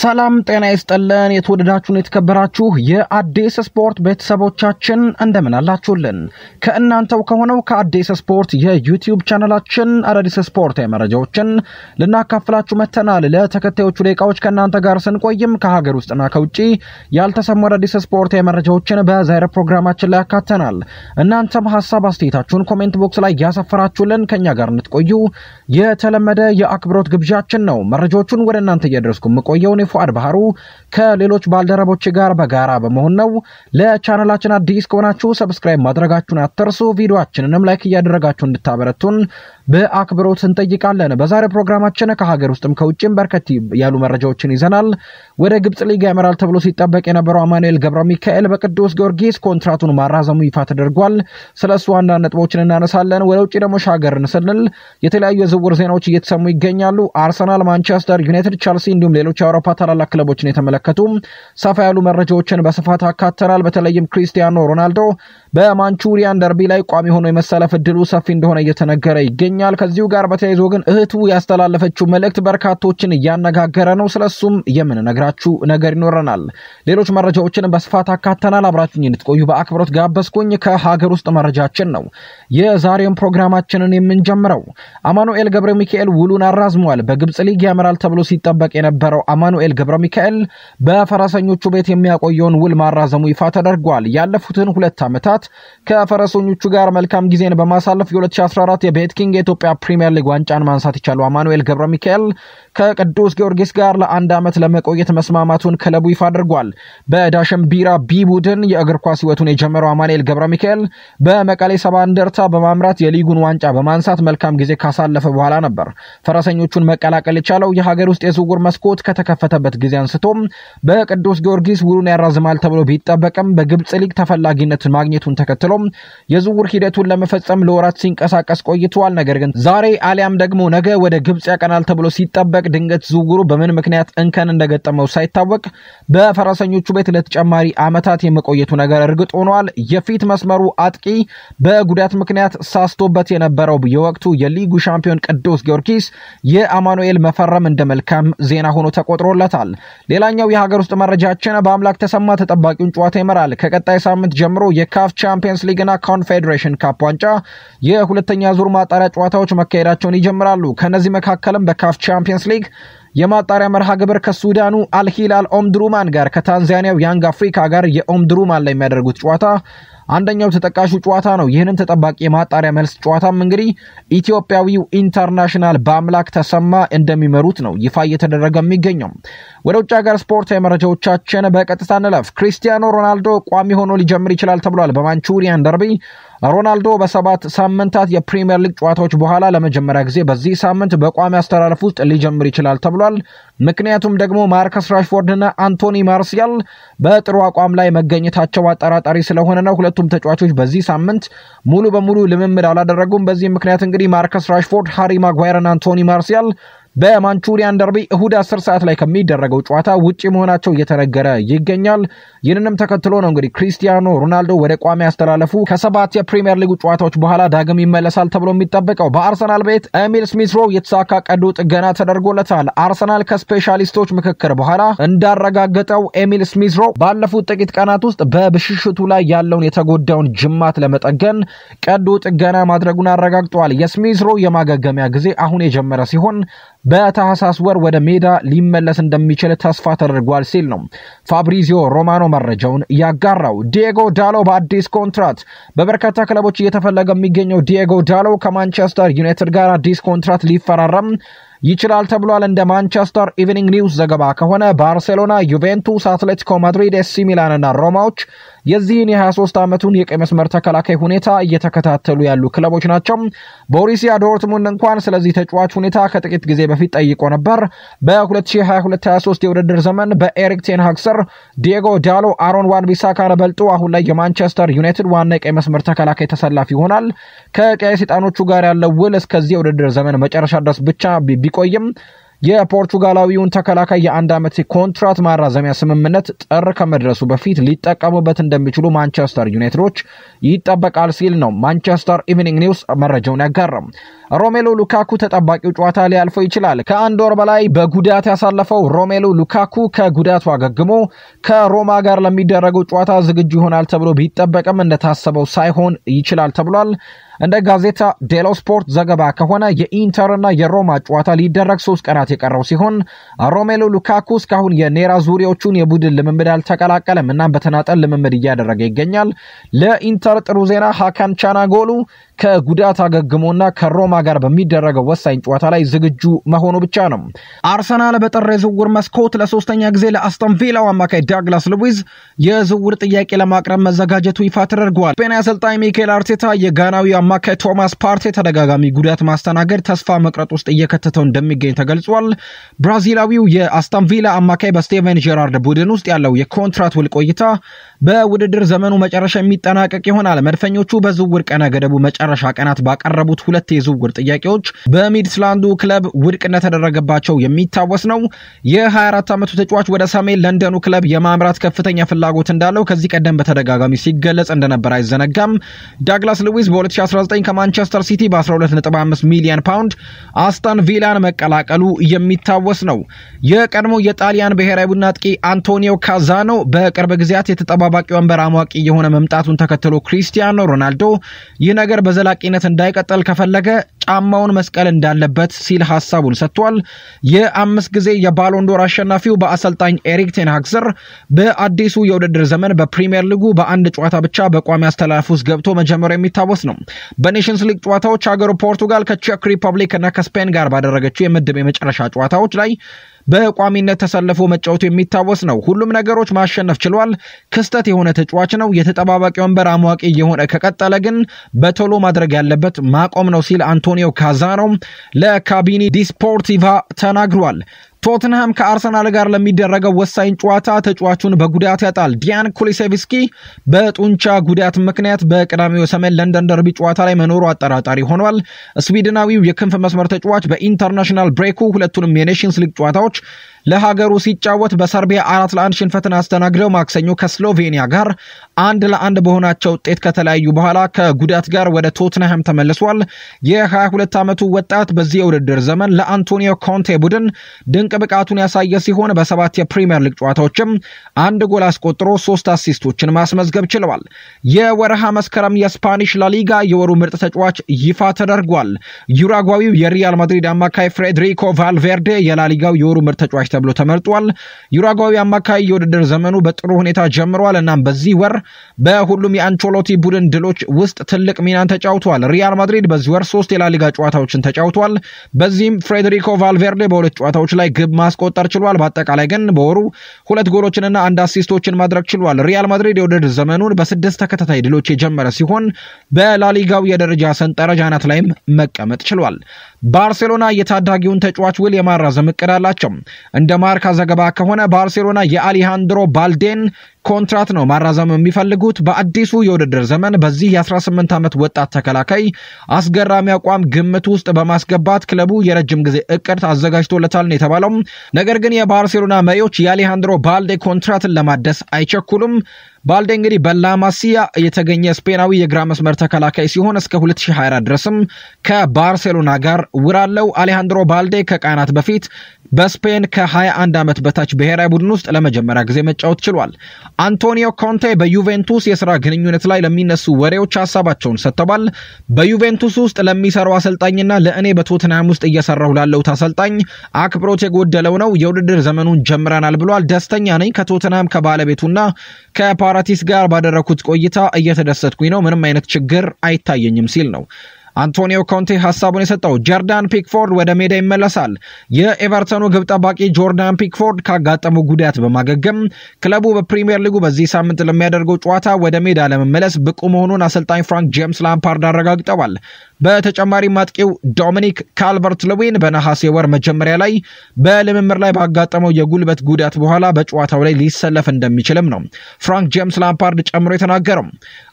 ሰላም ጤና ይስጠልን። የተወደዳችሁን የተከበራችሁ የአዲስ ስፖርት ቤተሰቦቻችን እንደምን አላችሁልን? ከእናንተው ከሆነው ከአዲስ ስፖርት የዩቲዩብ ቻናላችን አዳዲስ ስፖርታዊ መረጃዎችን ልናካፍላችሁ መተናል። ለተከታዮቹ ደቂቃዎች ከእናንተ ጋር ስንቆይም ከሀገር ውስጥና ከውጭ ያልተሰሙ አዳዲስ ስፖርታዊ መረጃዎችን በዛሬ ፕሮግራማችን ላይ ያካተናል። እናንተም ሀሳብ አስተያየታችሁን ኮሜንት ቦክስ ላይ ያሰፈራችሁልን ከእኛ ጋር እንድትቆዩ የተለመደ የአክብሮት ግብዣችን ነው። መረጃዎቹን ወደ እናንተ እያደረስኩ የምቆየውን ፉአድ ባህሩ ከሌሎች ባልደረቦች ጋር በጋራ በመሆን ነው። ለቻናላችን አዲስ ከሆናችሁ ሰብስክራይብ ማድረጋችሁን አትርሱ። ቪዲዮችንንም ላይክ እያደረጋችሁ እንድታበረቱን በአክብሮት እንጠይቃለን። በዛሬ ፕሮግራማችን ከሀገር ውስጥም ከውጭም በርከት ያሉ መረጃዎችን ይዘናል። ወደ ግብፅ ሊግ ያመራል ተብሎ ሲጠበቅ የነበረው አማኑኤል ገብረ ሚካኤል በቅዱስ ጊዮርጊስ ኮንትራቱን ማራዘሙ ይፋ ተደርጓል። ስለ እሱ አንዳንድ ነጥቦችን እናነሳለን። ወደ ውጭ ደግሞ ሻገርን ስንል የተለያዩ የዝውውር ዜናዎች እየተሰሙ ይገኛሉ። አርሰናል፣ ማንቸስተር ዩናይትድ፣ ቸልሲ እንዲሁም ሌሎች የአውሮፓ ታላላቅ ክለቦችን የተመለከቱ ሰፋ ያሉ መረጃዎችን በስፋት አካተናል። በተለይም ክሪስቲያኖ ሮናልዶ በማንቹሪያን ደርቢ ላይ ቋሚ ሆኖ የመሰለፍ እድሉ ሰፊ እንደሆነ እየተነገረ ይገኛል። ከዚሁ ጋር በተያይዞ ግን እህቱ ያስተላለፈችው መልእክት በርካቶችን እያነጋገረ ነው። ስለሱም የምንነግራችሁ ነገር ይኖረናል። ሌሎች መረጃዎችን በስፋት አካተናል። አብራችሁኝ እንድትቆዩ በአክብሮት ጋበዝኩኝ። ከሀገር ውስጥ መረጃችን ነው የዛሬውን ፕሮግራማችንን የምንጀምረው። አማኑኤል ገብረ ሚካኤል ውሉን አራዝሟል። በግብፅ ሊግ ያመራል ተብሎ ሲጠበቅ የነበረው አማኑኤል ገብረ ሚካኤል በፈረሰኞቹ ቤት የሚያቆየውን ውል ማራዘሙ ይፋ ተደርጓል። ያለፉትን ሁለት ዓመታት በመምራት ከፈረሰኞቹ ጋር መልካም ጊዜን በማሳለፍ የ2014 የቤት ኪንግ የኢትዮጵያ ፕሪምየር ሊግ ዋንጫን ማንሳት ይቻሉ። አማኑኤል ገብረ ሚካኤል ከቅዱስ ጊዮርጊስ ጋር ለአንድ ዓመት ለመቆየት መስማማቱን ክለቡ ይፋ አድርጓል። በዳሸን ቢራ ቢ ቡድን የእግር ኳስ ሕይወቱን የጀመረው አማኑኤል ገብረ ሚካኤል በመቀሌ ሰባ እንደርታ በማምራት የሊጉን ዋንጫ በማንሳት መልካም ጊዜ ካሳለፈ በኋላ ነበር ፈረሰኞቹን መቀላቀል የቻለው። የሀገር ውስጥ የዝውውር መስኮት ከተከፈተበት ጊዜ አንስቶም በቅዱስ ጊዮርጊስ ውሉን ያራዝማል ተብሎ ቢጠበቅም በግብፅ ሊግ ተፈላጊነትን ማግኘቱ መዘጋቱን ተከትሎ የዝውውር ሂደቱን ለመፈጸም ለወራት ሲንቀሳቀስ ቆይተዋል። ነገር ግን ዛሬ አሊያም ደግሞ ነገ ወደ ግብጽ ያቀናል ተብሎ ሲጠበቅ ድንገት ዝውውሩ በምን ምክንያት እንከን እንደገጠመው ሳይታወቅ በፈረሰኞቹ ቤት ለተጨማሪ ዓመታት የመቆየቱ ነገር እርግጥ ሆኗል። የፊት መስመሩ አጥቂ በጉዳት ምክንያት ሳስቶበት የነበረው የወቅቱ የሊጉ ሻምፒዮን ቅዱስ ጊዮርጊስ የአማኑኤል መፈረም እንደ መልካም ዜና ሆኖ ተቆጥሮለታል። ሌላኛው የሀገር ውስጥ መረጃችን በአምላክ ተሰማ ተጠባቂውን ጨዋታ ይመራል። ከቀጣይ ሳምንት ጀምሮ የካፍ ቻምፒየንስ ሊግና ኮንፌዴሬሽን ካፕ ዋንጫ የሁለተኛ ዙር ማጣሪያ ጨዋታዎች መካሄዳቸውን ይጀምራሉ። ከእነዚህ መካከልም በካፍ ቻምፒየንስ ሊግ የማጣሪያ መርሃ ግብር ከሱዳኑ አልሂላል ኦምድሩማን ጋር ከታንዛኒያው ያንግ አፍሪካ ጋር የኦምድሩማን ላይ የሚያደርጉት ጨዋታ አንደኛው ተጠቃሹ ጨዋታ ነው። ይህንን ተጠባቂ የማጣሪያ መልስ ጨዋታም እንግዲህ ኢትዮጵያዊው ኢንተርናሽናል በአምላክ ተሰማ እንደሚመሩት ነው ይፋ እየተደረገ የሚገኘው። ወደ ውጭ ሀገር ስፖርታዊ መረጃዎቻችን በቀጥታ እንለፍ። ክሪስቲያኖ ሮናልዶ ቋሚ ሆኖ ሊጀምር ይችላል ተብሏል። በማንቹሪያን ደርቢ ሮናልዶ በሰባት ሳምንታት የፕሪምየር ሊግ ጨዋታዎች በኋላ ለመጀመሪያ ጊዜ በዚህ ሳምንት በቋሚ አስተላለፍ ውስጥ ሊጀምር ይችላል ተብሏል። ምክንያቱም ደግሞ ማርከስ ራሽፎርድና አንቶኒ ማርሲያል በጥሩ አቋም ላይ መገኘታቸው አጠራጣሪ ስለሆነ ነው። ሁለቱም ተጫዋቾች በዚህ ሳምንት ሙሉ በሙሉ ልምምድ አላደረጉም። በዚህም ምክንያት እንግዲህ ማርከስ ራሽፎርድ፣ ሃሪ ማጓየርና አንቶኒ ማርሲያል በማንቹሪያን ደርቢ እሁድ አስር ሰዓት ላይ ከሚደረገው ጨዋታ ውጪ መሆናቸው እየተነገረ ይገኛል። ይህንንም ተከትሎ ነው እንግዲህ ክሪስቲያኖ ሮናልዶ ወደ ቋሚ ያስተላለፉ ከሰባት የፕሪምየር ሊጉ ጨዋታዎች በኋላ ዳግም ይመለሳል ተብሎ የሚጠበቀው በአርሰናል ቤት ኤሚል ስሚት ሮው የተሳካ ቀዶ ጥገና ተደርጎለታል። አርሰናል ከስፔሻሊስቶች ምክክር በኋላ እንዳረጋገጠው ኤሚል ስሚት ሮው ባለፉት ጥቂት ቀናት ውስጥ በብሽሽቱ ላይ ያለውን የተጎዳውን ጅማት ለመጠገን ቀዶ ጥገና ማድረጉን አረጋግጧል። የስሚት ሮው የማገገሚያ ጊዜ አሁን የጀመረ ሲሆን በታህሳስ ወር ወደ ሜዳ ሊመለስ እንደሚችል ተስፋ ተደርጓል ሲል ነው ፋብሪዚዮ ሮማኖ መረጃውን ያጋራው። ዲየጎ ዳሎ በአዲስ ኮንትራት በበርካታ ክለቦች እየተፈለገ የሚገኘው ዲየጎ ዳሎ ከማንቸስተር ዩናይትድ ጋር አዲስ ኮንትራት ሊፈራረም ይችላል ተብሏል። እንደ ማንቸስተር ኢቭኒንግ ኒውስ ዘገባ ከሆነ ባርሴሎና፣ ዩቬንቱስ፣ አትሌቲኮ ማድሪድ፣ ኤሲ ሚላን እና ሮማዎች የዚህን የ23 ዓመቱን የቀይ መስመር ተከላካይ ሁኔታ እየተከታተሉ ያሉ ክለቦች ናቸው። ቦሪሲያ ዶርትሙንድ እንኳን ስለዚህ ተጫዋች ሁኔታ ከጥቂት ጊዜ በፊት ጠይቆ ነበር። በ2022/23 የውድድር ዘመን በኤሪክ ቴንሃግ ስር ዲየጎ ዳሎ፣ አሮን ዋን ቢሳካን በልጦ አሁን ላይ የማንቸስተር ዩናይትድ ዋና የቀይ መስመር ተከላካይ ተሰላፊ ይሆናል። ከቀይ ሰይጣኖቹ ጋር ያለው ውል እስከዚህ የውድድር ዘመን መጨረሻ ድረስ ብቻ ቢቆይም የፖርቹጋላዊውን ተከላካይ የአንድ ዓመት ኮንትራት ማራዘሚያ ስምምነት ጥር ከመድረሱ በፊት ሊጠቀሙበት እንደሚችሉ ማንቸስተር ዩናይትዶች ይጠበቃል ሲል ነው ማንቸስተር ኢቭኒንግ ኒውስ መረጃውን ያጋራም። ሮሜሎ ሉካኩ ተጠባቂው ጨዋታ ሊያልፈው ይችላል። ከአንድ ወር በላይ በጉዳት ያሳለፈው ሮሜሎ ሉካኩ ከጉዳቱ አገግሞ ከሮማ ጋር ለሚደረገው ጨዋታ ዝግጁ ይሆናል ተብሎ ቢጠበቅም እንደታሰበው ሳይሆን ይችላል ተብሏል። እንደ ጋዜታ ዴሎ ስፖርት ዘገባ ከሆነ የኢንተርና የሮማ ጨዋታ ሊደረግ ሶስት ቀናት የቀረው ሲሆን ሮሜሎ ሉካኩ እስካሁን የኔራ ዙሪዎቹን የቡድን ልምምድ አልተቀላቀለም እና በተናጠል ልምምድ እያደረገ ይገኛል። ለኢንተር ጥሩ ዜና ሀካን ቻናጎሉ ከጉዳት አገግሞና ከሮማ ጋር በሚደረገው ወሳኝ ጨዋታ ላይ ዝግጁ መሆኑ ብቻ ነው። አርሰናል በጥር የዝውውር መስኮት ለሶስተኛ ጊዜ ለአስተን ቪላው አማካይ ዳግላስ ሉዊዝ የዝውውር ጥያቄ ለማቅረብ መዘጋጀቱ ይፋ ተደርጓል። ስፔን አሰልጣኝ ሚካኤል አርቴታ የጋናዊ አማካይ ቶማስ ፓርቴ ተደጋጋሚ ጉዳት ማስተናገድ ተስፋ መቅረጥ ውስጥ እየከተተው እንደሚገኝ ተገልጿል። ብራዚላዊው የአስተን ቪላ አማካይ በስቴቨን ጀራርድ ቡድን ውስጥ ያለው የኮንትራት ውል ቆይታ በውድድር ዘመኑ መጨረሻ የሚጠናቀቅ ይሆናል። መድፈኞቹ በዝውውር ቀነ ገደቡ መጨረ የመጨረሻ ቀናት ባቀረቡት ሁለት የዝውውር ጥያቄዎች በሚድስላንዱ ክለብ ውድቅ እንደተደረገባቸው የሚታወስ ነው። የ24 ዓመቱ ተጫዋች ወደ ሰሜን ለንደኑ ክለብ የማምራት ከፍተኛ ፍላጎት እንዳለው ከዚህ ቀደም በተደጋጋሚ ሲገለጽ እንደነበር አይዘነጋም። ዳግላስ ሉዊስ በ2019 ከማንቸስተር ሲቲ በ125 ሚሊዮን ፓውንድ አስተን ቪላን መቀላቀሉ የሚታወስ ነው። የቀድሞ የጣሊያን ብሔራዊ ቡና አጥቂ አንቶኒዮ ካዛኖ በቅርብ ጊዜያት የተጠባባቂ ወንበር አሟቂ የሆነ መምጣቱን ተከትሎ ክሪስቲያኖ ሮናልዶ ይህ ነገር በዘ በዘላቂነት እንዳይቀጥል ከፈለገ ጫማውን መስቀል እንዳለበት ሲል ሀሳቡን ሰጥቷል። የአምስት ጊዜ የባሎንዶር አሸናፊው በአሰልጣኝ ኤሪክ ቴንሃግ ስር በአዲሱ የውድድር ዘመን በፕሪምየር ሊጉ በአንድ ጨዋታ ብቻ በቋሚ አስተላለፍ ውስጥ ገብቶ መጀመሪያ የሚታወስ ነው። በኔሽንስ ሊግ ጨዋታዎች ሀገሩ ፖርቱጋል ከቼክ ሪፐብሊክ እና ከስፔን ጋር ባደረገችው የምድብ የመጨረሻ ጨዋታዎች ላይ በቋሚነት ተሰልፎ መጫወቱ የሚታወስ ነው። ሁሉም ነገሮች ማሸነፍ ችሏል። ክስተት የሆነ ተጫዋች ነው። የተጠባባቂ ወንበር አሟቂ እየሆነ ከቀጠለ ግን በቶሎ ማድረግ ያለበት ማቆም ነው ሲል አንቶኒዮ ካዛኖ ለካቢኒ ዲስፖርቲቫ ተናግሯል። ቶትንሃም ከአርሰናል ጋር ለሚደረገው ወሳኝ ጨዋታ ተጫዋቹን በጉዳት ያጣል። ዲያን ኩሊሴቪስኪ በጡንቻ ጉዳት ምክንያት በቅዳሜው ሰሜን ለንደን ደርቢ ጨዋታ ላይ መኖሩ አጠራጣሪ ሆኗል። ስዊድናዊው የክንፍ መስመር ተጫዋች በኢንተርናሽናል ብሬኩ ሁለቱንም የኔሽንስ ሊግ ጨዋታዎች ለሀገሩ ሲጫወት በሰርቢያ አራት ለአንድ ሽንፈትን አስተናግደው ማክሰኞ ከስሎቬኒያ ጋር አንድ ለአንድ በሆናቸው ውጤት ከተለያዩ በኋላ ከጉዳት ጋር ወደ ቶትንሃም ተመልሷል። የ22 ዓመቱ ወጣት በዚህ የውድድር ዘመን ለአንቶኒዮ ኮንቴ ቡድን ድንቅ ብቃቱን ያሳየ ሲሆን በሰባት የፕሪምየር ሊግ ጨዋታዎችም አንድ ጎል አስቆጥሮ ሶስት አሲስቶችን ማስመዝገብ ችለዋል። የወረሃ መስከረም የስፓኒሽ ላሊጋ የወሩ ምርጥ ተጫዋች ይፋ ተደርጓል። ዩራጓዊው የሪያል ማድሪድ አማካይ ፍሬድሪኮ ቫልቬርዴ የላሊጋው የወሩ ምርጥ ተጫዋች ተጫዋች ተብሎ ተመርጧል። ዩራጓዊ አማካይ የውድድር ዘመኑ በጥሩ ሁኔታ ጀምሯል። እናም በዚህ ወር በሁሉም የአንቾሎቲ ቡድን ድሎች ውስጥ ትልቅ ሚናን ተጫውቷል። ሪያል ማድሪድ በዚህ ወር ሶስት የላሊጋ ጨዋታዎችን ተጫውቷል። በዚህም ፍሬዴሪኮ ቫልቬርዴ በሁለት ጨዋታዎች ላይ ግብ ማስቆጠር ችሏል። በአጠቃላይ ግን በወሩ ሁለት ጎሎችንና አንድ አሲስቶችን ማድረግ ችሏል። ሪያል ማድሪድ የውድድር ዘመኑን በስድስት ተከታታይ ድሎች የጀመረ ሲሆን በላሊጋው የደረጃ ሰንጠረዥ አናት ላይም መቀመጥ ችሏል። ባርሴሎና የታዳጊውን ተጫዋች ውል የማራዘም እቅድ አላቸው። እንደ ማርካ ዘገባ ከሆነ ባርሴሎና የአሊሃንድሮ ባልዴን ኮንትራት ነው ማራዘም የሚፈልጉት። በአዲሱ የውድድር ዘመን በዚህ የ18 ዓመት ወጣት ተከላካይ አስገራሚ አቋም ግምት ውስጥ በማስገባት ክለቡ የረጅም ጊዜ እቅድ አዘጋጅቶለታል ነው የተባለው። ነገር ግን የባርሴሎና መሪዎች የአሊሃንድሮ ባልዴ ኮንትራትን ለማደስ አይቸኩሉም። ባልዴ እንግዲህ በላማሲያ የተገኘ ስፔናዊ የግራ መስመር ተከላካይ ሲሆን እስከ 2024 ድረስም ከባርሴሎና ጋር ውራለው። አሌሃንድሮ ባልዴ ከቃናት በፊት በስፔን ከ21 ዓመት በታች ብሔራዊ ቡድን ውስጥ ለመጀመሪያ ጊዜ መጫወት ችሏል። አንቶኒዮ ኮንቴ በዩቬንቱስ የስራ ግንኙነት ላይ ለሚነሱ ወሬዎች ሀሳባቸውን ሰጥተዋል። በዩቬንቱስ ውስጥ ለሚሰራው አሰልጣኝና ለእኔ በቶትናም ውስጥ እየሰራሁ ላለሁት አሰልጣኝ አክብሮት የጎደለው ነው። የውድድር ዘመኑን ጀምረናል ብሏል። ደስተኛ ነኝ። ከቶትናም ከባለቤቱና ከፓራቲስ ጋር ባደረኩት ቆይታ እየተደሰትኩኝ ነው። ምንም አይነት ችግር አይታየኝም ሲል ነው አንቶኒዮ ኮንቴ ሀሳቡን የሰጠው ጆርዳን ፒክፎርድ ወደ ሜዳ ይመለሳል። የኤቨርተኑ ግብ ጠባቂ ጆርዳን ፒክፎርድ ካጋጠመው ጉዳት በማገገም ክለቡ በፕሪምየር ሊጉ በዚህ ሳምንት ለሚያደርገው ጨዋታ ወደ ሜዳ ለመመለስ ብቁ መሆኑን አሰልጣኝ ፍራንክ ጄምስ ላምፓርድ አረጋግጠዋል። በተጨማሪም አጥቂው ዶሚኒክ ካልቨርት ለዌን በነሐሴ ወር መጀመሪያ ላይ በልምምር ላይ ባጋጠመው የጉልበት ጉዳት በኋላ በጨዋታው ላይ ሊሰለፍ እንደሚችልም ነው ፍራንክ ጄምስ ላምፓርድ ጨምሮ የተናገረው።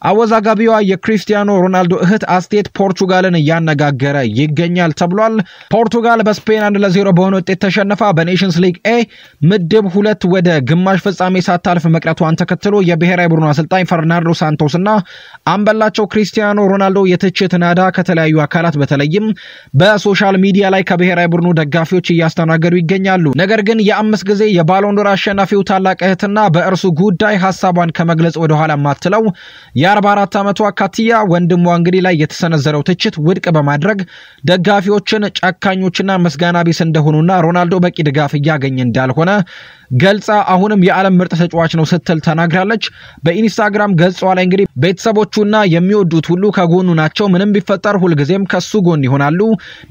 አወዛጋቢዋ የክሪስቲያኖ ሮናልዶ እህት አስቴት ፖርቹጋልን እያነጋገረ ይገኛል ተብሏል። ፖርቱጋል በስፔን አንድ ለዜሮ በሆነ ውጤት ተሸንፋ በኔሽንስ ሊግ ኤ ምድብ ሁለት ወደ ግማሽ ፍጻሜ ሳታልፍ መቅረቷን ተከትሎ የብሔራዊ ቡድኑ አሰልጣኝ ፈርናንዶ ሳንቶስ እና አምበላቸው ክሪስቲያኖ ሮናልዶ የትችት ናዳ የተለያዩ አካላት በተለይም በሶሻል ሚዲያ ላይ ከብሔራዊ ቡድኑ ደጋፊዎች እያስተናገዱ ይገኛሉ። ነገር ግን የአምስት ጊዜ የባሎንዶር አሸናፊው ታላቅ እህትና በእርሱ ጉዳይ ሀሳቧን ከመግለጽ ወደኋላ ማትለው የ44 ዓመቷ አካትያ ወንድሟ እንግዲህ ላይ የተሰነዘረው ትችት ውድቅ በማድረግ ደጋፊዎችን ጨካኞችና ምስጋና ቢስ እንደሆኑና ሮናልዶ በቂ ድጋፍ እያገኘ እንዳልሆነ ገልጻ አሁንም የዓለም ምርጥ ተጫዋች ነው ስትል ተናግራለች። በኢንስታግራም ገጿ ላይ እንግዲህ ቤተሰቦቹና የሚወዱት ሁሉ ከጎኑ ናቸው፣ ምንም ቢፈጠር ሁልጊዜም ከሱ ጎን ይሆናሉ።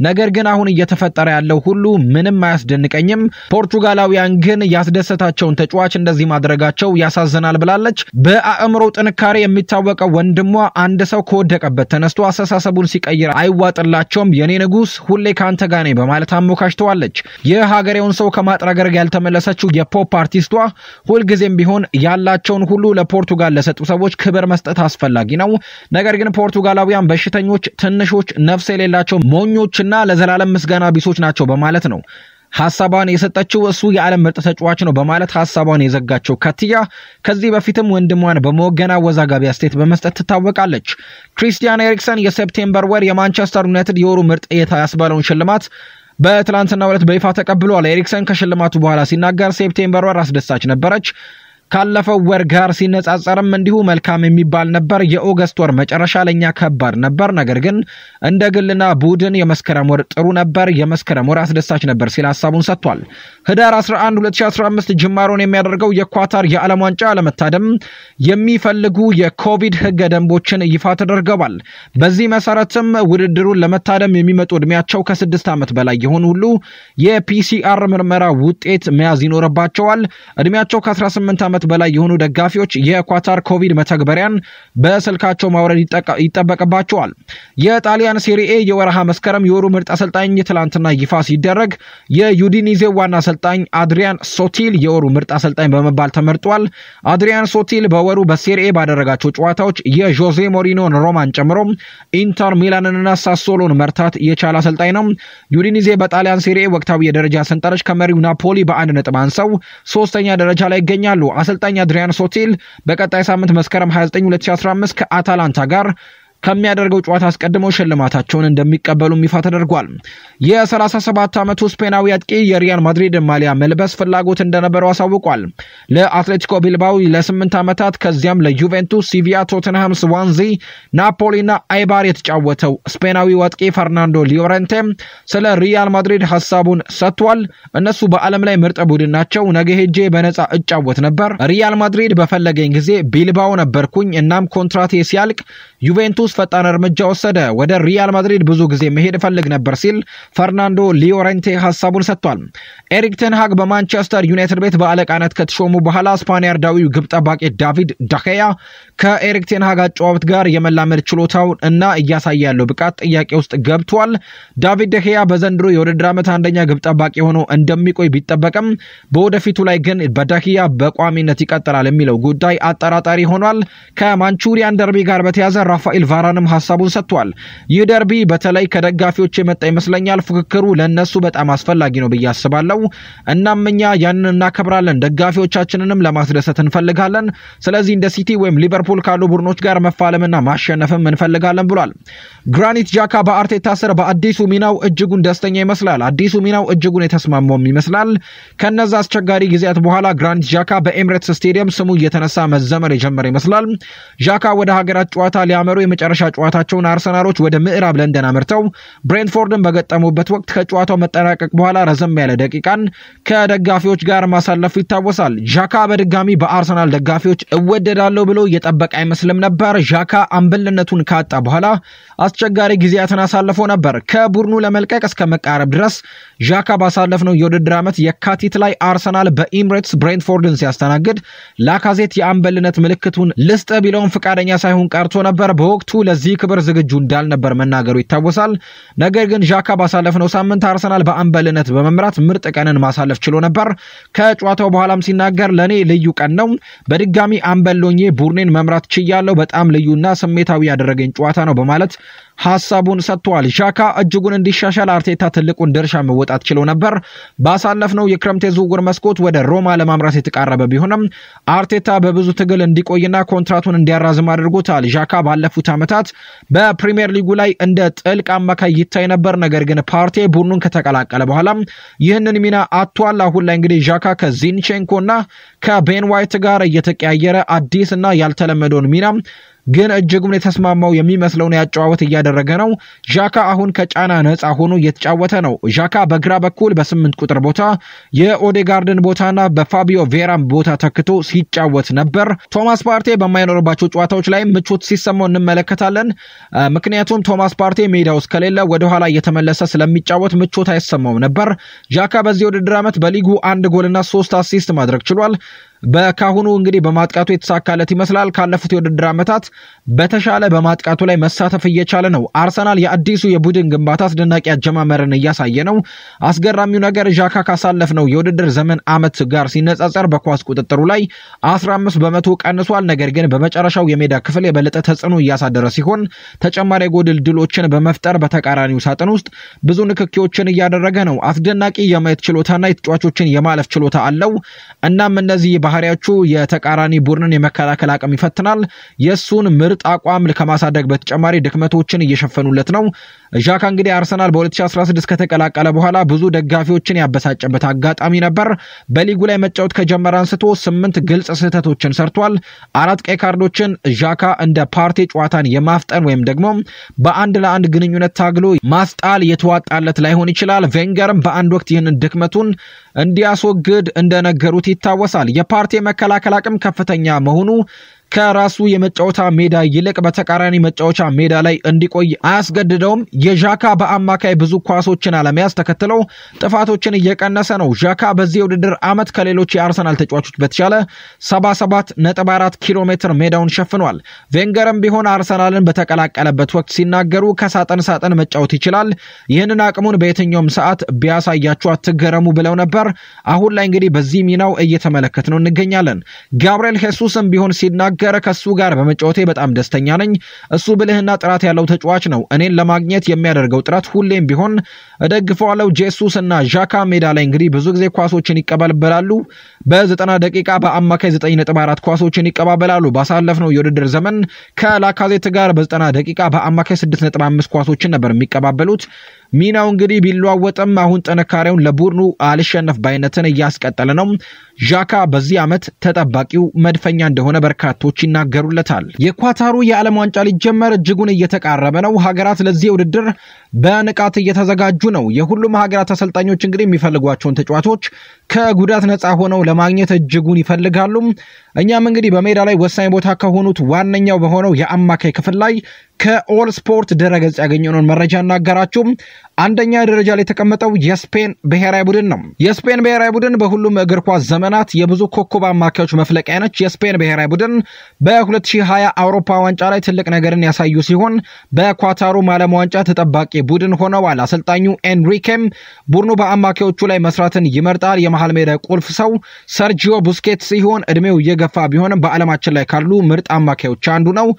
ነገር ግን አሁን እየተፈጠረ ያለው ሁሉ ምንም አያስደንቀኝም። ፖርቱጋላውያን ግን ያስደሰታቸውን ተጫዋች እንደዚህ ማድረጋቸው ያሳዝናል ብላለች። በአእምሮ ጥንካሬ የሚታወቀው ወንድሟ አንድ ሰው ከወደቀበት ተነስቶ አስተሳሰቡን ሲቀይር አይዋጥላቸውም፣ የኔ ንጉስ ሁሌ ከአንተ ጋር ነኝ በማለት አሞካሽተዋለች። የሀገሬውን ሰው ከማጥራገርግ ያልተመለሰችው የፖፕ አርቲስቷ ሁልጊዜም ቢሆን ያላቸውን ሁሉ ለፖርቱጋል ለሰጡ ሰዎች ክብር መስጠት አስፈላጊ ነው። ነገር ግን ፖርቱጋላውያን በሽተኞች፣ ትንሾች፣ ነፍስ የሌላቸው ሞኞችና ለዘላለም ምስጋና ቢሶች ናቸው በማለት ነው ሀሳቧን የሰጠችው። እሱ የዓለም ምርጥ ተጫዋች ነው በማለት ሀሳቧን የዘጋቸው ከትያ ከዚህ በፊትም ወንድሟን በመወገን አወዛጋቢ አስተያየት በመስጠት ትታወቃለች። ክሪስቲያን ኤሪክሰን የሴፕቴምበር ወር የማንቸስተር ዩናይትድ የወሩ ምርጥ የታ ያስባለውን ሽልማት በትላንትና ዕለት በይፋ ተቀብሏል። ኤሪክሰን ከሽልማቱ በኋላ ሲናገር ሴፕቴምበር ወር አስደሳች ነበረች ካለፈው ወር ጋር ሲነጻጸርም እንዲሁ መልካም የሚባል ነበር። የኦገስት ወር መጨረሻ ለኛ ከባድ ነበር፣ ነገር ግን እንደ ግልና ቡድን የመስከረም ወር ጥሩ ነበር፣ የመስከረም ወር አስደሳች ነበር ሲል ሀሳቡን ሰጥቷል። ህዳር 11 2015 ጅማሮን የሚያደርገው የኳታር የዓለም ዋንጫ ለመታደም የሚፈልጉ የኮቪድ ህገ ደንቦችን ይፋ ተደርገዋል። በዚህ መሰረትም ውድድሩን ለመታደም የሚመጡ እድሜያቸው ከስድስት ዓመት በላይ የሆኑ ሁሉ የፒሲአር ምርመራ ውጤት መያዝ ይኖርባቸዋል። እድሜያቸው ከ18 ከ በላይ የሆኑ ደጋፊዎች የኳታር ኮቪድ መተግበሪያን በስልካቸው ማውረድ ይጠበቅባቸዋል። የጣሊያን ሴሪኤ የወረሃ መስከረም የወሩ ምርጥ አሰልጣኝ ትላንትና ይፋ ሲደረግ የዩዲኒዜ ዋና አሰልጣኝ አድሪያን ሶቲል የወሩ ምርጥ አሰልጣኝ በመባል ተመርጧል። አድሪያን ሶቲል በወሩ በሴሪኤ ባደረጋቸው ጨዋታዎች የዦዜ ሞሪኖን ሮማን ጨምሮ ኢንተር ሚላንንና ሳሶሎን መርታት የቻለ አሰልጣኝ ነው። ዩዲኒዜ በጣሊያን ሴሪኤ ወቅታዊ የደረጃ ሰንጠረዥ ከመሪው ናፖሊ በአንድ ነጥብ አንሰው ሶስተኛ ደረጃ ላይ ይገኛሉ። አሰልጣኝ አድሪያን ሶቴል በቀጣይ ሳምንት መስከረም 29 2015 ከአታላንታ ጋር ከሚያደርገው ጨዋታ አስቀድመው ሽልማታቸውን እንደሚቀበሉም ይፋ ተደርጓል። የ37 ዓመቱ ስፔናዊ አጥቂ የሪያል ማድሪድ ማሊያ መልበስ ፍላጎት እንደነበረው አሳውቋል። ለአትሌቲኮ ቢልባው ለ8 ዓመታት ከዚያም ለዩቬንቱስ፣ ሲቪያ፣ ቶተንሃም፣ ስዋንዚ፣ ናፖሊና አይባር የተጫወተው ስፔናዊው አጥቂ ፈርናንዶ ሊዮረንቴ ስለ ሪያል ማድሪድ ሀሳቡን ሰጥቷል። እነሱ በዓለም ላይ ምርጥ ቡድን ናቸው። ነገ ሄጄ በነፃ እጫወት ነበር። ሪያል ማድሪድ በፈለገኝ ጊዜ ቢልባው ነበርኩኝ። እናም ኮንትራቴ ሲያልቅ ዩቬንቱስ ጁventus ፈጣን እርምጃ ወሰደ። ወደ ሪያል ማድሪድ ብዙ ጊዜ መሄድ እፈልግ ነበር ሲል ፈርናንዶ ሊዮረንቴ ሀሳቡን ሰጥቷል። ኤሪክ ቴንሃግ በማንቸስተር ዩናይትድ ቤት በአለቃነት ከተሾሙ በኋላ ስፓኒያርዳዊው ግብ ጠባቂ ዳቪድ ዳኸያ ከኤሪክ ቴንሃግ አጨዋወት ጋር የመላመድ ችሎታውን እና እያሳየ ያለው ብቃት ጥያቄ ውስጥ ገብቷል። ዳቪድ ደኸያ በዘንድሮ የውድድር ዓመት አንደኛ ግብ ጠባቂ ሆኖ እንደሚቆይ ቢጠበቅም በወደፊቱ ላይ ግን በዳኪያ በቋሚነት ይቀጥላል የሚለው ጉዳይ አጠራጣሪ ሆኗል። ከማንቹሪያን ደርቢ ጋር በተያዘ ራፋኤል ቫራንም ሀሳቡን ሰጥቷል። ይህ ደርቢ በተለይ ከደጋፊዎች የመጣ ይመስለኛል። ፉክክሩ ለእነሱ በጣም አስፈላጊ ነው ብዬ አስባለሁ። እናም እኛ ያንን እናከብራለን፣ ደጋፊዎቻችንንም ለማስደሰት እንፈልጋለን። ስለዚህ እንደ ሲቲ ወይም ሊቨርፑል ካሉ ቡድኖች ጋር መፋለምና ማሸነፍም እንፈልጋለን ብሏል። ግራኒት ጃካ በአርቴታ ስር በአዲሱ ሚናው እጅጉን ደስተኛ ይመስላል። አዲሱ ሚናው እጅጉን የተስማማውም ይመስላል። ከነዛ አስቸጋሪ ጊዜያት በኋላ ግራኒት ጃካ በኤምሬትስ ስቴዲየም ስሙ እየተነሳ መዘመር የጀመረ ይመስላል። ጃካ ወደ ሀገራት ጨዋታ ሊያመሩ የመጨረሻ ጨዋታቸውን አርሰናሎች ወደ ምዕራብ ለንደን አምርተው ብሬንትፎርድን በገጠሙበት ወቅት ከጨዋታው መጠናቀቅ በኋላ ረዘም ያለ ደቂቃን ከደጋፊዎች ጋር ማሳለፉ ይታወሳል። ዣካ በድጋሚ በአርሰናል ደጋፊዎች እወደዳለሁ ብሎ እየጠበቀ አይመስልም ነበር። ዣካ አምበልነቱን ካጣ በኋላ አስቸጋሪ ጊዜያትን አሳልፎ ነበር። ከቡድኑ ለመልቀቅ እስከ መቃረብ ድረስ ዣካ ባሳለፍነው የውድድር ዓመት የካቲት ላይ አርሰናል በኢምሬትስ ብሬንትፎርድን ሲያስተናግድ ላካዜት የአምበልነት ምልክቱን ልስጥ ቢለውን ፈቃደኛ ሳይሆን ቀርቶ ነበር። በወቅቱ ለዚህ ክብር ዝግጁ እንዳልነበር መናገሩ ይታወሳል። ነገር ግን ዣካ ባሳለፍነው ሳምንት አርሰናል በአምበልነት በመምራት ምርጥ ቀንን ማሳለፍ ችሎ ነበር። ከጨዋታው በኋላም ሲናገር ለእኔ ልዩ ቀን ነው። በድጋሚ አምበሎኜ ቡድኔን መምራት ችያለው። በጣም ልዩና ስሜታዊ ያደረገኝ ጨዋታ ነው በማለት ሀሳቡን ሰጥቷል። ዣካ እጅጉን እንዲሻሻል አርቴታ ትልቁን ድርሻ መወጣት ችሎ ነበር። ባሳለፍነው የክረምት የዝውውር መስኮት ወደ ሮማ ለማምራት የተቃረበ ቢሆንም አርቴታ በብዙ ትግል እንዲቆይና ኮንትራቱን እንዲያራዝም አድርጎታል። ዣካ ባለፉት ዓመታት በፕሪምየር ሊጉ ላይ እንደ ጥልቅ አማካይ ይታይ ነበር። ነገር ግን ፓርቴ ቡድኑን ከተቀላቀለ በኋላ ይህንን ሚና አጥቷል። አሁን ላይ እንግዲህ ዣካ ከዚንቼንኮ ከቤን ዋይት ጋር እየተቀያየረ አዲስ ያልተለመደውን ሚና ግን እጅጉን የተስማማው የሚመስለውን ያጨዋወት እያደረገ ነው። ዣካ አሁን ከጫና ነጻ ሆኖ እየተጫወተ ነው። ዣካ በግራ በኩል በስምንት ቁጥር ቦታ የኦዴጋርድን ቦታና በፋቢዮ ቬራን ቦታ ተክቶ ሲጫወት ነበር። ቶማስ ፓርቴ በማይኖርባቸው ጨዋታዎች ላይ ምቾት ሲሰማው እንመለከታለን። ምክንያቱም ቶማስ ፓርቴ ሜዳ ውስጥ ከሌለ ወደኋላ እየተመለሰ ስለሚጫወት ምቾት አይሰማውም ነበር። ዣካ በዚህ ውድድር ዓመት በሊጉ አንድ ጎልና ሶስት አሲስት ማድረግ ችሏል። በካሁኑ እንግዲህ በማጥቃቱ የተሳካለት ይመስላል። ካለፉት የውድድር ዓመታት በተሻለ በማጥቃቱ ላይ መሳተፍ እየቻለ ነው። አርሰናል የአዲሱ የቡድን ግንባታ አስደናቂ አጀማመርን እያሳየ ነው። አስገራሚው ነገር ዣካ ካሳለፍ ነው የውድድር ዘመን ዓመት ጋር ሲነጻጸር በኳስ ቁጥጥሩ ላይ 15 በመቶ ቀንሷል። ነገር ግን በመጨረሻው የሜዳ ክፍል የበለጠ ተጽዕኖ እያሳደረ ሲሆን ተጨማሪ የጎድል ድሎችን በመፍጠር በተቃራኒው ሳጥን ውስጥ ብዙ ንክኪዎችን እያደረገ ነው። አስደናቂ የማየት ችሎታና የተጫዋቾችን የማለፍ ችሎታ አለው። እናም እነዚህ ባህሪያቹ የተቃራኒ ቡድንን የመከላከል አቅም ይፈትናል። የእሱን ምርጥ አቋም ከማሳደግ በተጨማሪ ድክመቶችን እየሸፈኑለት ነው። ዣካ እንግዲህ አርሰናል በ2016 ከተቀላቀለ በኋላ ብዙ ደጋፊዎችን ያበሳጨበት አጋጣሚ ነበር። በሊጉ ላይ መጫወት ከጀመረ አንስቶ ስምንት ግልጽ ስህተቶችን ሰርቷል። አራት ቀይ ካርዶችን ዣካ እንደ ፓርቲ ጨዋታን የማፍጠን ወይም ደግሞ በአንድ ለአንድ ግንኙነት ታግሎ ማስጣል የተዋጣለት ላይሆን ይችላል። ቬንገርም በአንድ ወቅት ይህንን ድክመቱን እንዲያስወግድ እንደነገሩት ይታወሳል። የፓርቲ መከላከል አቅም ከፍተኛ መሆኑ ከራሱ የመጫወቻ ሜዳ ይልቅ በተቃራኒ መጫወቻ ሜዳ ላይ እንዲቆይ አያስገድደውም። የዣካ በአማካይ ብዙ ኳሶችን አለመያዝ ተከትለው ጥፋቶችን እየቀነሰ ነው። ዣካ በዚህ የውድድር ዓመት ከሌሎች የአርሰናል ተጫዋቾች በተሻለ 77.4 ኪሎ ሜትር ሜዳውን ሸፍኗል። ቬንገርም ቢሆን አርሰናልን በተቀላቀለበት ወቅት ሲናገሩ ከሳጥን ሳጥን መጫወት ይችላል፣ ይህንን አቅሙን በየትኛውም ሰዓት ቢያሳያችሁ አትገረሙ ብለው ነበር። አሁን ላይ እንግዲህ በዚህ ሚናው እየተመለከት ነው እንገኛለን። ጋብርኤል ሄሱስም ቢሆን ሲናገ እየተቸገረ ከሱ ጋር በመጫወቴ በጣም ደስተኛ ነኝ። እሱ ብልህና ጥራት ያለው ተጫዋች ነው። እኔን ለማግኘት የሚያደርገው ጥረት ሁሌም ቢሆን እደግፈዋለው። ጄሱስ እና ዣካ ሜዳ ላይ እንግዲህ ብዙ ጊዜ ኳሶችን ይቀባበላሉ። በዘጠና ደቂቃ በአማካይ 9.4 ኳሶችን ይቀባበላሉ። ባሳለፍነው የውድድር ዘመን ከላካዜት ጋር በዘጠና ደቂቃ በአማካይ 6.5 ኳሶችን ነበር የሚቀባበሉት። ሚናው እንግዲህ ቢለዋወጥም አሁን ጥንካሬውን ለቡድኑ አልሸነፍ ባይነትን እያስቀጠለ ነው። ዣካ በዚህ ዓመት ተጠባቂው መድፈኛ እንደሆነ በርካቶች ይናገሩለታል። የኳታሩ የዓለም ዋንጫ ሊጀመር እጅጉን እየተቃረበ ነው። ሀገራት ለዚህ ውድድር በንቃት እየተዘጋጁ ነው። የሁሉም ሀገራት አሰልጣኞች እንግዲህ የሚፈልጓቸውን ተጫዋቾች ከጉዳት ነፃ ሆነው ለማግኘት እጅጉን ይፈልጋሉ። እኛም እንግዲህ በሜዳ ላይ ወሳኝ ቦታ ከሆኑት ዋነኛው በሆነው የአማካይ ክፍል ላይ ከኦል ስፖርት ድረገጽ ያገኘነውን መረጃ እናገራችሁም። አንደኛ ደረጃ ላይ የተቀመጠው የስፔን ብሔራዊ ቡድን ነው። የስፔን ብሔራዊ ቡድን በሁሉም እግር ኳስ ዘመን ዘመናት የብዙ ኮከብ አማካዮች መፍለቂያ ነች። የስፔን ብሔራዊ ቡድን በ2020 አውሮፓ ዋንጫ ላይ ትልቅ ነገርን ያሳዩ ሲሆን በኳታሩ ዓለም ዋንጫ ተጠባቂ ቡድን ሆነዋል። አሰልጣኙ ኤንሪኬም ቡድኑ በአማካዮቹ ላይ መስራትን ይመርጣል። የመሃል ሜዳ ቁልፍ ሰው ሰርጂዮ ቡስኬት ሲሆን እድሜው እየገፋ ቢሆንም በዓለማችን ላይ ካሉ ምርጥ አማካዮች አንዱ ነው።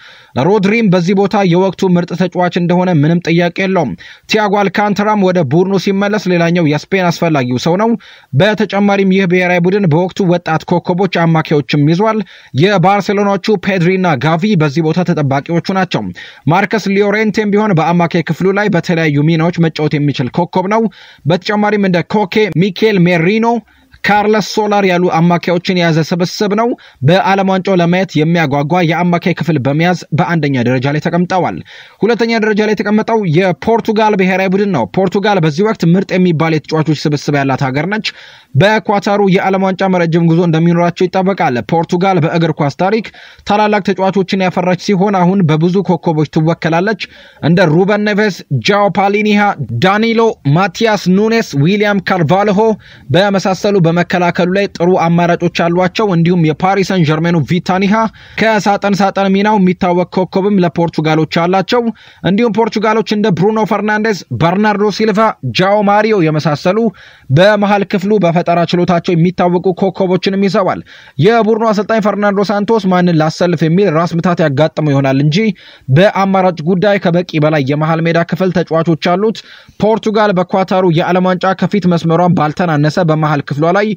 ሮድሪም በዚህ ቦታ የወቅቱ ምርጥ ተጫዋች እንደሆነ ምንም ጥያቄ የለውም። ቲያጎ አልካንተራም ወደ ቡድኑ ሲመለስ ሌላኛው የስፔን አስፈላጊው ሰው ነው። በተጨማሪም ይህ ብሔራዊ ቡድን በወቅቱ ወጣት ኮከቦች አማካዮችም ይዟል። የባርሴሎናዎቹ ፔድሪና ጋቪ በዚህ ቦታ ተጠባቂዎቹ ናቸው። ማርከስ ሊዮሬንቴም ቢሆን በአማካይ ክፍሉ ላይ በተለያዩ ሚናዎች መጫወት የሚችል ኮከብ ነው። በተጨማሪም እንደ ኮኬ፣ ሚኬል ሜሪኖ ካርለስ ሶላር ያሉ አማካዮችን የያዘ ስብስብ ነው። በዓለም ዋንጫው ለማየት የሚያጓጓ የአማካይ ክፍል በመያዝ በአንደኛ ደረጃ ላይ ተቀምጠዋል። ሁለተኛ ደረጃ ላይ የተቀመጠው የፖርቱጋል ብሔራዊ ቡድን ነው። ፖርቱጋል በዚህ ወቅት ምርጥ የሚባል የተጫዋቾች ስብስብ ያላት ሀገር ነች። በኳታሩ የዓለም ዋንጫ መረጅም ጉዞ እንደሚኖራቸው ይጠበቃል። ፖርቱጋል በእግር ኳስ ታሪክ ታላላቅ ተጫዋቾችን ያፈራች ሲሆን አሁን በብዙ ኮከቦች ትወከላለች። እንደ ሩበን ኔቬስ፣ ጃኦ ፓሊኒሃ፣ ዳኒሎ፣ ማቲያስ ኑኔስ፣ ዊሊያም ካርቫልሆ በመሳሰሉ በ በመከላከሉ ላይ ጥሩ አማራጮች አሏቸው። እንዲሁም የፓሪሰን ጀርሜኑ ቪታኒሃ ከሳጥን ሳጥን ሚናው የሚታወቅ ኮከብም ለፖርቱጋሎች አላቸው። እንዲሁም ፖርቱጋሎች እንደ ብሩኖ ፈርናንዴስ፣ በርናርዶ ሲልቫ፣ ጃኦ ማሪዮ የመሳሰሉ በመሀል ክፍሉ በፈጠራ ችሎታቸው የሚታወቁ ኮከቦችንም ይዘዋል። የቡድኑ አሰልጣኝ ፈርናንዶ ሳንቶስ ማንን ላሰልፍ የሚል ራስ ምታት ያጋጥመው ይሆናል እንጂ በአማራጭ ጉዳይ ከበቂ በላይ የመሀል ሜዳ ክፍል ተጫዋቾች አሉት። ፖርቱጋል በኳታሩ የዓለም ዋንጫ ከፊት መስመሯን ባልተናነሰ በመሀል ክፍሏ ላይ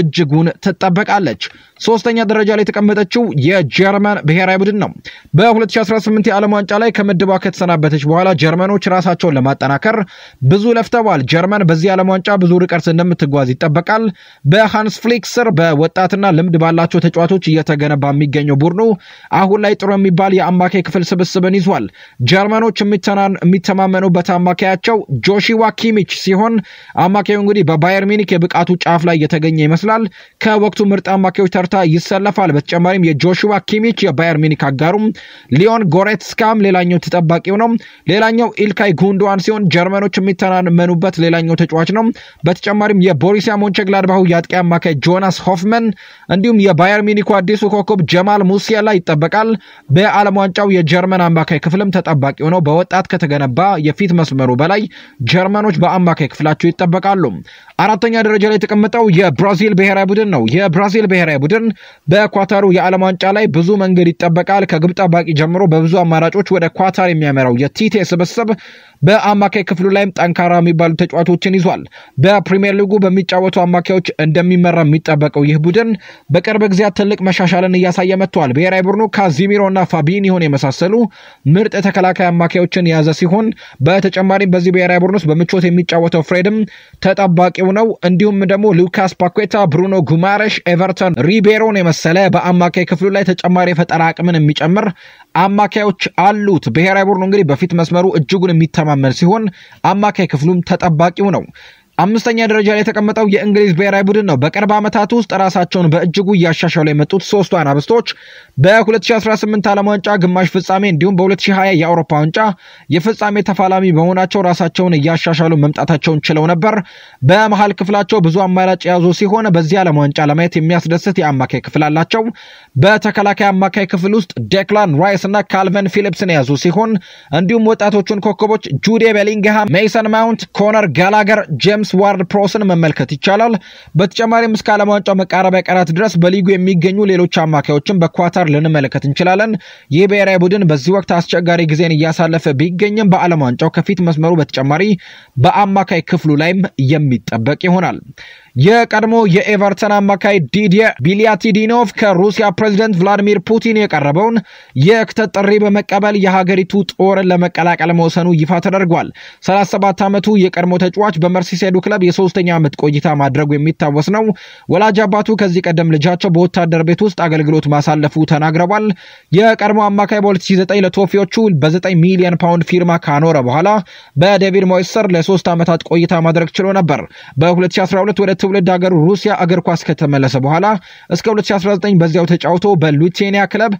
እጅጉን ትጠበቃለች። ሶስተኛ ደረጃ ላይ የተቀመጠችው የጀርመን ብሔራዊ ቡድን ነው። በ2018 የዓለም ዋንጫ ላይ ከምድቧ ከተሰናበተች በኋላ ጀርመኖች ራሳቸውን ለማጠናከር ብዙ ለፍተዋል። ጀርመን በዚህ ዓለም ዋንጫ ብዙ ርቀት እንደምትጓዝ ይጠበቃል። በሃንስ ፍሊክ ስር በወጣትና ልምድ ባላቸው ተጫዋቾች እየተገነባ የሚገኘው ቡድኑ አሁን ላይ ጥሩ የሚባል የአማካይ ክፍል ስብስብን ይዟል። ጀርመኖች የሚተማመኑበት አማካያቸው ጆሺዋ ኪሚች ሲሆን አማካዩ እንግዲህ በባየር ሚኒክ የብቃቱ ጫፍ ላይ እየተገኘ ይመስላል። ከወቅቱ ምርጥ አማካዮች ጆርታ ይሰለፋል። በተጨማሪም የጆሹዋ ኪሚች የባየር ሚኒክ አጋሩም ሊዮን ጎሬትስካም ሌላኛው ተጠባቂው ነው። ሌላኛው ኢልካይ ጉንዶዋን ሲሆን ጀርመኖች የሚተናመኑበት ሌላኛው ተጫዋች ነው። በተጨማሪም የቦሪሲያ ሞንቸግላድባሁ የአጥቂ አማካይ ጆናስ ሆፍመን እንዲሁም የባየር ሚኒኩ አዲሱ ኮከብ ጀማል ሙሲያላ ይጠበቃል። በዓለም ዋንጫው የጀርመን አማካይ ክፍልም ተጠባቂው ነው። በወጣት ከተገነባ የፊት መስመሩ በላይ ጀርመኖች በአማካይ ክፍላቸው ይጠበቃሉ። አራተኛ ደረጃ ላይ የተቀመጠው የብራዚል ብሔራዊ ቡድን ነው። የብራዚል ብሔራዊ ቡድን በኳታሩ የዓለም ዋንጫ ላይ ብዙ መንገድ ይጠበቃል። ከግብ ጠባቂ ጀምሮ በብዙ አማራጮች ወደ ኳታር የሚያመራው የቲቴ ስብስብ በአማካይ ክፍሉ ላይም ጠንካራ የሚባሉ ተጫዋቾችን ይዟል። በፕሪምየር ሊጉ በሚጫወቱ አማካዮች እንደሚመራ የሚጠበቀው ይህ ቡድን በቅርብ ጊዜያት ትልቅ መሻሻልን እያሳየ መጥቷል። ብሔራዊ ቡድኑ ካዚሚሮና ፋቢኒሆን የመሳሰሉ ምርጥ የተከላካይ አማካዮችን የያዘ ሲሆን በተጨማሪም በዚህ ብሔራዊ ቡድን ውስጥ በምቾት የሚጫወተው ፍሬድም ተጠባቂ ነው። እንዲሁም ደግሞ ሉካስ ፓኬታ፣ ብሩኖ ጉማረሽ፣ ኤቨርተን ሪቤሮን የመሰለ በአማካይ ክፍሉ ላይ ተጨማሪ የፈጠራ አቅምን የሚጨምር አማካዮች አሉት። ብሔራዊ ቡድኑ እንግዲህ በፊት መስመሩ እጅጉን የሚተማመን ሲሆን አማካይ ክፍሉም ተጠባቂው ነው። አምስተኛ ደረጃ ላይ የተቀመጠው የእንግሊዝ ብሔራዊ ቡድን ነው። በቅርብ ዓመታት ውስጥ ራሳቸውን በእጅጉ እያሻሻሉ የመጡት ሶስቱ አናብስቶች በ2018 ዓለም ዋንጫ ግማሽ ፍጻሜ እንዲሁም በ2020 የአውሮፓ ዋንጫ የፍጻሜ ተፋላሚ በመሆናቸው ራሳቸውን እያሻሻሉ መምጣታቸውን ችለው ነበር። በመሀል ክፍላቸው ብዙ አማራጭ የያዙ ሲሆን በዚህ ዓለም ዋንጫ ለማየት የሚያስደስት የአማካይ ክፍል አላቸው። በተከላካይ አማካይ ክፍል ውስጥ ዴክላን ራይስ እና ካልቨን ፊሊፕስን የያዙ ሲሆን እንዲሁም ወጣቶቹን ኮከቦች ጁዴ ቤሊንግሃም፣ ሜይሰን ማውንት፣ ኮነር ጋላገር፣ ጄምስ ዋርድ ፕሮስን መመልከት ይቻላል። በተጨማሪም እስከ ዓለም ዋንጫው መቃረቢያ ቀናት ድረስ በሊጉ የሚገኙ ሌሎች አማካዮችን በኳታር ልንመለከት እንችላለን። ይህ ብሔራዊ ቡድን በዚህ ወቅት አስቸጋሪ ጊዜን እያሳለፈ ቢገኝም በዓለም ዋንጫው ከፊት መስመሩ በተጨማሪ በአማካይ ክፍሉ ላይም የሚጠበቅ ይሆናል። የቀድሞ የኤቨርተን አማካይ ዲዲየ ቢሊያቲዲኖቭ ከሩሲያ ፕሬዚደንት ቭላዲሚር ፑቲን የቀረበውን የክተት ጥሪ በመቀበል የሀገሪቱ ጦርን ለመቀላቀል መወሰኑ ይፋ ተደርጓል። 37 ዓመቱ የቀድሞ ተጫዋች በመርሲሴዱ ክለብ የሶስተኛ ዓመት ቆይታ ማድረጉ የሚታወስ ነው። ወላጅ አባቱ ከዚህ ቀደም ልጃቸው በወታደር ቤት ውስጥ አገልግሎት ማሳለፉ ተናግረዋል። የቀድሞ አማካይ በ2009 ለቶፊዎቹ በ9 ሚሊዮን ፓውንድ ፊርማ ካኖረ በኋላ በዴቪድ ሞይስ ስር ለሶስት ዓመታት ቆይታ ማድረግ ችሎ ነበር። በ2012 ወደ ትውልድ ሀገሩ ሩሲያ እግር ኳስ ከተመለሰ በኋላ እስከ 2019 በዚያው ተጫውቶ በሉቴኒያ ክለብ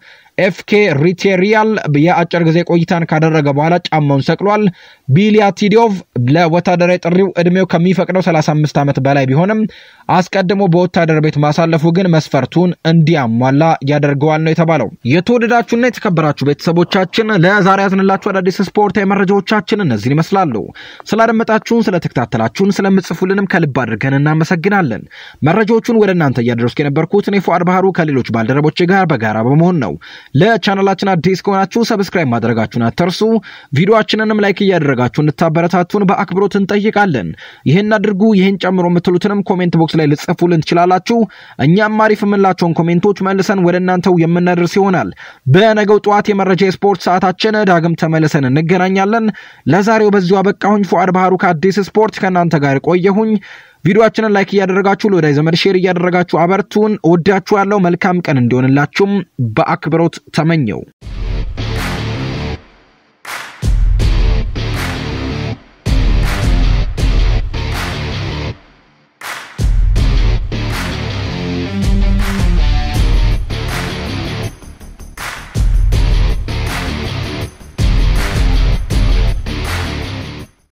ኤፍኬ ሪቴሪያል የአጭር ጊዜ ቆይታን ካደረገ በኋላ ጫማውን ሰቅሏል። ቢሊያ ቲዲዮቭ ለወታደራዊ ጥሪው እድሜው ከሚፈቅደው 35 ዓመት በላይ ቢሆንም አስቀድሞ በወታደር ቤት ማሳለፉ ግን መስፈርቱን እንዲያሟላ ያደርገዋል ነው የተባለው። የተወደዳችሁና የተከበራችሁ ቤተሰቦቻችን ለዛሬ ያዝንላችሁ አዳዲስ ስፖርታዊ መረጃዎቻችን እነዚህን ይመስላሉ። ስላደመጣችሁን፣ ስለተከታተላችሁን፣ ስለምጽፉልንም ከልብ አድርገን እናመሰግናለን። መረጃዎቹን ወደ እናንተ እያደረስኩ የነበርኩት እኔ ፉአድ ባህሩ ከሌሎች ባልደረቦች ጋር በጋራ በመሆን ነው። ለቻናላችን አዲስ ከሆናችሁ ሰብስክራይብ ማድረጋችሁን አትርሱ። ቪዲዮአችንንም ላይክ እያደረጋችሁ እንድታበረታቱን በአክብሮት እንጠይቃለን። ይህን አድርጉ፣ ይህን ጨምሮ የምትሉትንም ኮሜንት ቦክስ ላይ ልጽፉልን ትችላላችሁ። እኛም አሪፍ የምንላቸውን ኮሜንቶች መልሰን ወደ እናንተው የምናደርስ ይሆናል። በነገው ጠዋት የመረጃ የስፖርት ሰዓታችን ዳግም ተመልሰን እንገናኛለን። ለዛሬው በዚሁ አበቃሁኝ። ፉአድ ባህሩ ከአዲስ ስፖርት ከእናንተ ጋር ቆየሁኝ። ቪዲዮችንን ላይክ እያደረጋችሁ ለወዳጅ ዘመድ ሼር እያደረጋችሁ አበርቱን። ወዳችኋለሁ። መልካም ቀን እንዲሆንላችሁም በአክብሮት ተመኘው።